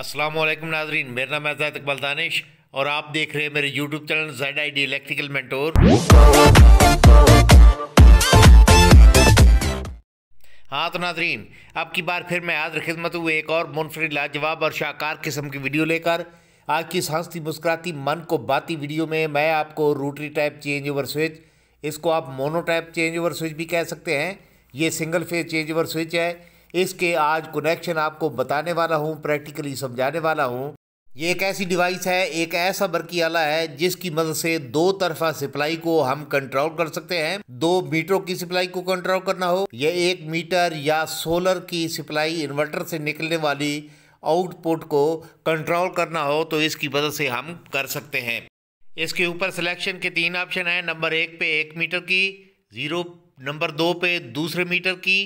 अस्सलाम वालेकुम नाजरीन मेरा नाम है इकबाल दानिश और आप देख रहे हैं मेरे YouTube channel Z I D electrical mentor हाँ तो नाजरीन अब की बार फिर मैं आज खिदमत हुए एक और मुनफरद लाजवाब और शाकार किस्म की वीडियो लेकर आज की हंसती मुस्कुराती मन को बाती वीडियो में मैं आपको rotary type change over switch इसको आप mono type change over switch भी कह सकते हैं ये single phase change over switch है इसके आज कनेक्शन आपको बताने वाला हूँ प्रैक्टिकली समझाने वाला हूँ ये एक ऐसी डिवाइस है एक ऐसा बरकी आला है जिसकी मदद से दो तरफा सप्लाई को हम कंट्रोल कर सकते हैं दो मीटरों की सप्लाई को कंट्रोल करना हो या एक मीटर या सोलर की सप्लाई इन्वर्टर से निकलने वाली आउटपुट को कंट्रोल करना हो तो इसकी मदद से हम कर सकते हैं इसके ऊपर सिलेक्शन के तीन ऑप्शन हैं नंबर एक पे एक मीटर की ज़ीरो नंबर दो पे दूसरे मीटर की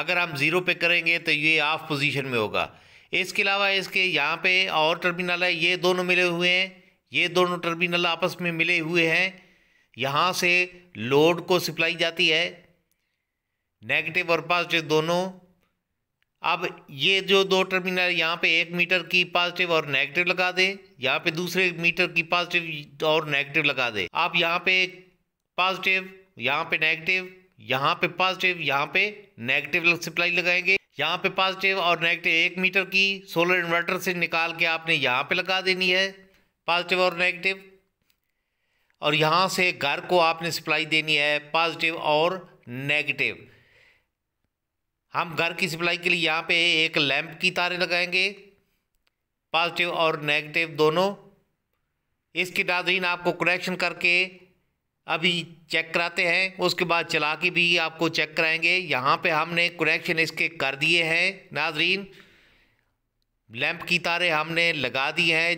अगर हम ज़ीरो पे करेंगे तो ये ऑफ पोजीशन में होगा इसके अलावा इसके यहाँ पे और टर्मिनल है ये दोनों मिले हुए हैं ये दोनों टर्मिनल आपस में मिले हुए हैं यहाँ से लोड को सप्लाई जाती है नेगेटिव और पॉजिटिव दोनों अब ये जो दो टर्मिनल यहाँ पे एक मीटर की पॉजिटिव और नेगेटिव लगा दे यहाँ पे दूसरे मीटर की पॉजिटिव और नेगेटिव लगा दे आप यहाँ पे पॉजिटिव यहाँ पे नेगेटिव यहाँ पे पॉजिटिव यहाँ पे नेगेटिव सप्लाई लगाएंगे यहाँ पे पॉजिटिव और नेगेटिव एक मीटर की सोलर इन्वर्टर से निकाल के आपने यहाँ पे लगा देनी है पॉजिटिव और नेगेटिव और यहाँ से घर को आपने सप्लाई देनी है पॉजिटिव और नेगेटिव हम घर की सप्लाई के लिए यहाँ पे एक लैंप की तारे लगाएंगे पॉजिटिव और नेगेटिव दोनों इसके नाजरीन आपको कनेक्शन करके अभी चेक कराते हैं उसके बाद चला के भी आपको चेक कराएंगे यहाँ पे हमने कनेक्शन इसके कर दिए हैं नाजरीन लैंप की तारें हमने लगा दी हैं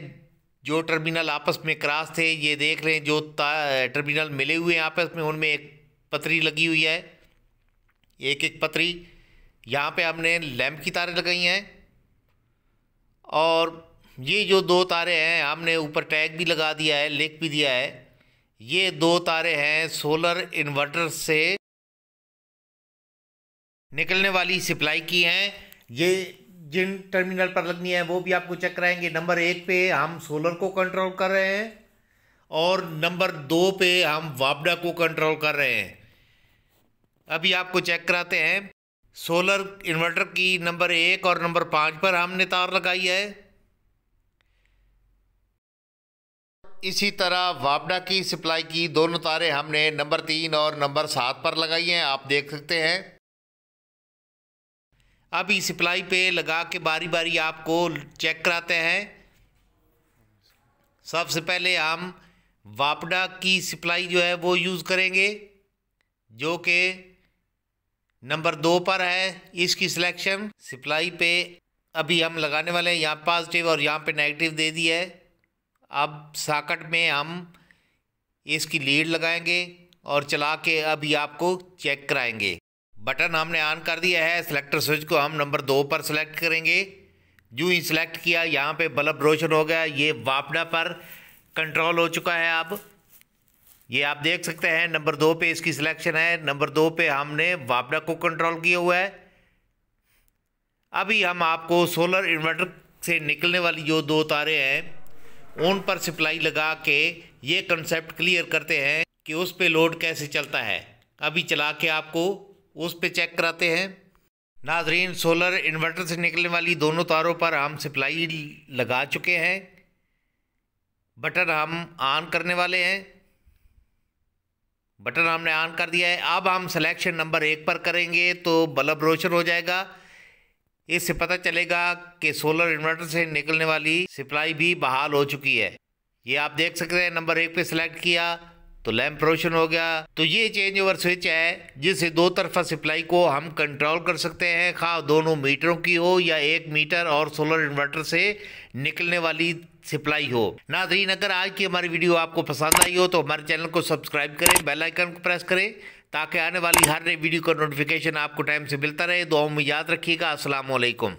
जो टर्मिनल आपस में क्रॉस थे ये देख रहे हैं जो टर्मिनल मिले हुए हैं आपस में उनमें एक पतरी लगी हुई है एक एक पतरी यहाँ पे हमने लैंप की तारें लगाई हैं और ये जो दो तारे हैं हमने ऊपर टैग भी लगा दिया है लेक भी दिया है ये दो तारे हैं सोलर इन्वर्टर से निकलने वाली सप्लाई की हैं ये जिन टर्मिनल पर लगनी है वो भी आपको चेक कराएंगे नंबर एक पे हम सोलर को कंट्रोल कर रहे हैं और नंबर दो पे हम वापडा को कंट्रोल कर रहे हैं अभी आपको चेक कराते हैं सोलर इन्वर्टर की नंबर एक और नंबर पाँच पर हमने तार लगाई है इसी तरह वापडा की सप्लाई की दोनों तारें हमने नंबर तीन और नंबर सात पर लगाई हैं आप देख सकते हैं अब इस सप्लाई पे लगा के बारी बारी आपको चेक कराते हैं सबसे पहले हम वापडा की सप्लाई जो है वो यूज़ करेंगे जो कि नंबर दो पर है इसकी सिलेक्शन सप्लाई पे अभी हम लगाने वाले हैं यहाँ पॉजिटिव और यहाँ पे नेगेटिव दे दी है अब साकट में हम इसकी लीड लगाएंगे और चला के अभी आपको चेक कराएंगे बटन हमने ऑन कर दिया है सिलेक्टर स्विच को हम नंबर दो पर सिलेक्ट करेंगे जो ही सिलेक्ट किया यहाँ पे बल्ब रोशन हो गया ये वापना पर कंट्रोल हो चुका है अब ये आप देख सकते हैं नंबर दो पे इसकी सिलेक्शन है नंबर दो पे हमने वापना को कंट्रोल किया हुआ है अभी हम आपको सोलर इन्वर्टर से निकलने वाली जो दो तारे हैं उन पर सप्लाई लगा के ये कंसेप्ट क्लियर करते हैं कि उस पे लोड कैसे चलता है अभी चला के आपको उस पे चेक कराते हैं नाजरीन सोलर इन्वर्टर से निकलने वाली दोनों तारों पर हम सप्लाई लगा चुके हैं बटन हम ऑन करने वाले हैं बटन हमने ऑन कर दिया है अब हम सिलेक्शन नंबर एक पर करेंगे तो बल्ब रोशन हो जाएगा इससे पता चलेगा कि सोलर इन्वर्टर से निकलने वाली सप्लाई भी बहाल हो चुकी है ये आप देख सकते हैं नंबर एक पे सिलेक्ट किया तो लैम्प रोशन हो गया तो ये चेंज ओवर स्विच है जिससे दो तरफा सप्लाई को हम कंट्रोल कर सकते हैं खा दोनों मीटरों की हो या एक मीटर और सोलर इन्वर्टर से निकलने वाली सप्लाई हो नाजरीन अगर आज की हमारी वीडियो आपको पसंद आई हो तो हमारे चैनल को सब्सक्राइब करें बेल आइकन को प्रेस करें ताकि आने वाली हर नई वीडियो का नोटिफिकेशन आपको टाइम से मिलता रहे दो हम याद रखिएगा असलकुम